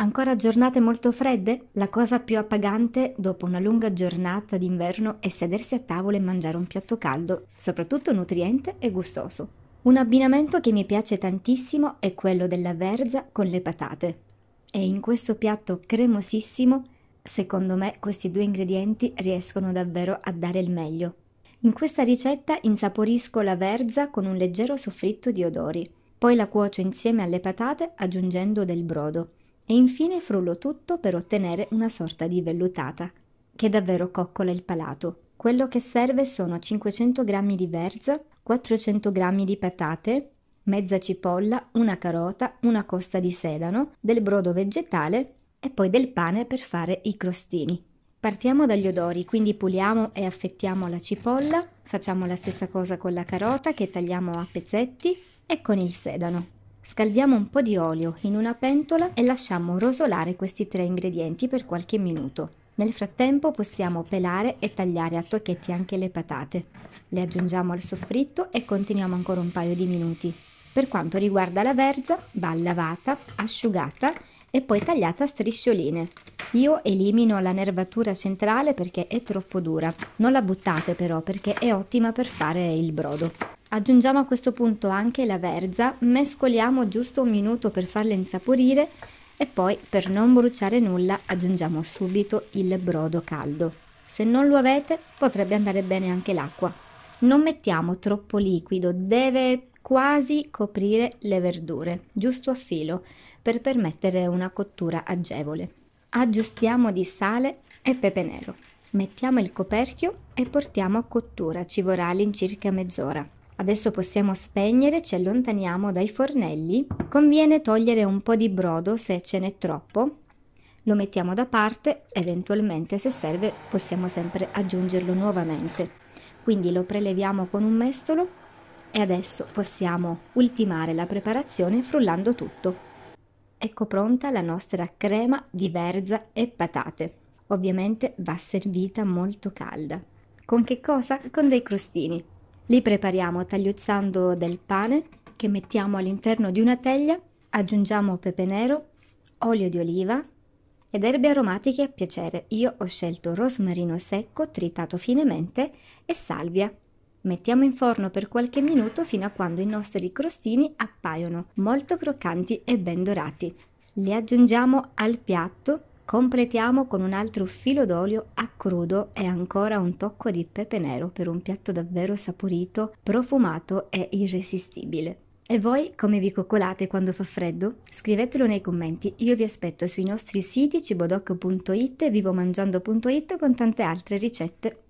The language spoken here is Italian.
Ancora giornate molto fredde? La cosa più appagante dopo una lunga giornata d'inverno è sedersi a tavola e mangiare un piatto caldo, soprattutto nutriente e gustoso. Un abbinamento che mi piace tantissimo è quello della verza con le patate. E in questo piatto cremosissimo, secondo me, questi due ingredienti riescono davvero a dare il meglio. In questa ricetta insaporisco la verza con un leggero soffritto di odori. Poi la cuocio insieme alle patate aggiungendo del brodo e infine frullo tutto per ottenere una sorta di vellutata, che davvero coccola il palato. Quello che serve sono 500 g di verza, 400 g di patate, mezza cipolla, una carota, una costa di sedano, del brodo vegetale e poi del pane per fare i crostini. Partiamo dagli odori, quindi puliamo e affettiamo la cipolla, facciamo la stessa cosa con la carota che tagliamo a pezzetti e con il sedano. Scaldiamo un po' di olio in una pentola e lasciamo rosolare questi tre ingredienti per qualche minuto. Nel frattempo possiamo pelare e tagliare a tocchetti anche le patate. Le aggiungiamo al soffritto e continuiamo ancora un paio di minuti. Per quanto riguarda la verza, va lavata, asciugata e poi tagliata a striscioline. Io elimino la nervatura centrale perché è troppo dura. Non la buttate però perché è ottima per fare il brodo. Aggiungiamo a questo punto anche la verza, mescoliamo giusto un minuto per farla insaporire e poi per non bruciare nulla aggiungiamo subito il brodo caldo. Se non lo avete potrebbe andare bene anche l'acqua. Non mettiamo troppo liquido, deve quasi coprire le verdure, giusto a filo, per permettere una cottura agevole. Aggiustiamo di sale e pepe nero. Mettiamo il coperchio e portiamo a cottura, ci vorrà all'incirca mezz'ora. Adesso possiamo spegnere, ci allontaniamo dai fornelli. Conviene togliere un po' di brodo se ce n'è troppo. Lo mettiamo da parte, eventualmente se serve possiamo sempre aggiungerlo nuovamente. Quindi lo preleviamo con un mestolo e adesso possiamo ultimare la preparazione frullando tutto. Ecco pronta la nostra crema di verza e patate. Ovviamente va servita molto calda. Con che cosa? Con dei crostini. Li prepariamo tagliuzzando del pane che mettiamo all'interno di una teglia, aggiungiamo pepe nero, olio di oliva ed erbe aromatiche a piacere. Io ho scelto rosmarino secco tritato finemente e salvia. Mettiamo in forno per qualche minuto fino a quando i nostri crostini appaiono molto croccanti e ben dorati. Li aggiungiamo al piatto Completiamo con un altro filo d'olio a crudo e ancora un tocco di pepe nero per un piatto davvero saporito, profumato e irresistibile. E voi come vi coccolate quando fa freddo? Scrivetelo nei commenti, io vi aspetto sui nostri siti cibodoc.it e vivomangiando.it con tante altre ricette